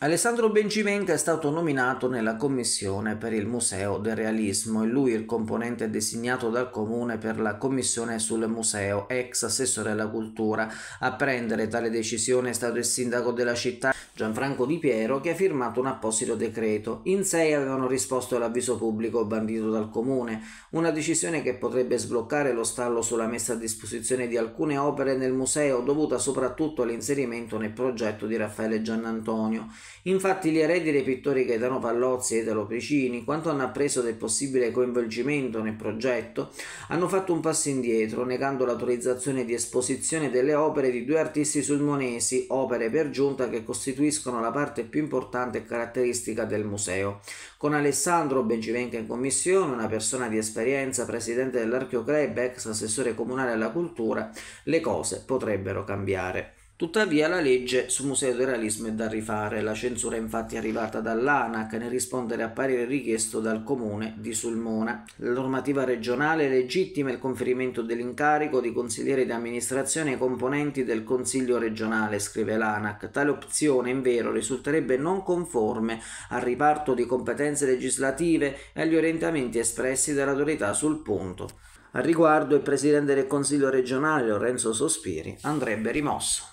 Alessandro Bencivenca è stato nominato nella commissione per il Museo del Realismo e lui il componente designato dal comune per la commissione sul museo, ex assessore alla cultura. A prendere tale decisione è stato il sindaco della città Gianfranco Di Piero che ha firmato un apposito decreto. In sei avevano risposto all'avviso pubblico bandito dal comune, una decisione che potrebbe sbloccare lo stallo sulla messa a disposizione di alcune opere nel museo dovuta soprattutto all'inserimento nel progetto di Raffaele Giannantonio. Infatti gli eredi dei pittori Gaetano Pallozzi e Italo Precini, quanto hanno appreso del possibile coinvolgimento nel progetto, hanno fatto un passo indietro, negando l'autorizzazione di esposizione delle opere di due artisti sulmonesi, opere per giunta che costituiscono la parte più importante e caratteristica del museo. Con Alessandro Bencivenca in commissione, una persona di esperienza, presidente dell'Archeo Club, ex assessore comunale alla cultura, le cose potrebbero cambiare. Tuttavia la legge sul Museo del Realismo è da rifare, la censura è infatti arrivata dall'ANAC nel rispondere a parere richiesto dal comune di Sulmona. La normativa regionale legittima il conferimento dell'incarico di consigliere di amministrazione ai componenti del Consiglio regionale, scrive l'ANAC. Tale opzione, in vero, risulterebbe non conforme al riparto di competenze legislative e agli orientamenti espressi dall'autorità sul punto. Al riguardo il presidente del Consiglio regionale Lorenzo Sospiri andrebbe rimosso.